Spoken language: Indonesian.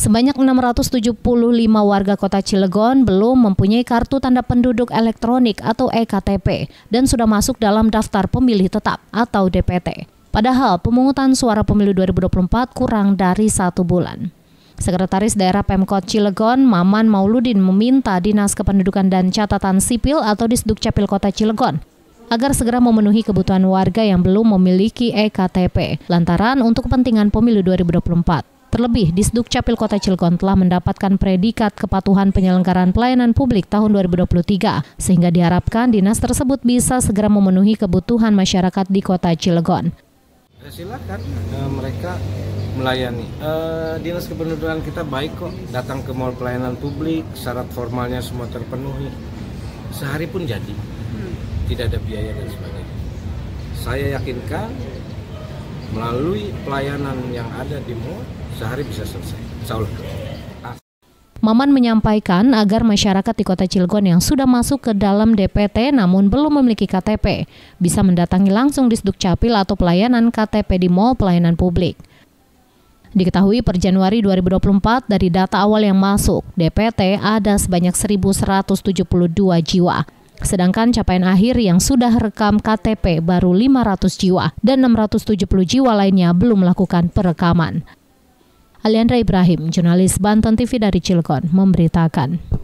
Sebanyak 675 warga kota Cilegon belum mempunyai kartu tanda penduduk elektronik atau EKTP dan sudah masuk dalam daftar pemilih tetap atau DPT. Padahal pemungutan suara pemilu 2024 kurang dari satu bulan. Sekretaris Daerah Pemkot Cilegon, Maman Mauludin meminta Dinas Kependudukan dan Catatan Sipil atau Disduk Capil Kota Cilegon agar segera memenuhi kebutuhan warga yang belum memiliki EKTP lantaran untuk kepentingan pemilu 2024. Terlebih, di Capil Kota Cilegon telah mendapatkan predikat kepatuhan penyelenggaraan pelayanan publik tahun 2023, sehingga diharapkan dinas tersebut bisa segera memenuhi kebutuhan masyarakat di Kota Cilegon. Ya, silakan eh, mereka melayani. E, dinas kependudukan kita baik kok, datang ke mall pelayanan publik, syarat formalnya semua terpenuhi. Sehari pun jadi, hmm. tidak ada biaya dan sebagainya. Saya yakinkan melalui pelayanan yang ada di mall sehari bisa selesai. Insyaallah. Maman menyampaikan agar masyarakat di Kota Cilegon yang sudah masuk ke dalam DPT namun belum memiliki KTP bisa mendatangi langsung di Sdukcapil atau pelayanan KTP di Mall Pelayanan Publik. Diketahui per Januari 2024 dari data awal yang masuk, DPT ada sebanyak 1.172 jiwa. Sedangkan capaian akhir yang sudah rekam KTP baru 500 jiwa dan 670 jiwa lainnya belum melakukan perekaman. Aliandra Ibrahim, jurnalis Banten TV dari Cilegon, memberitakan.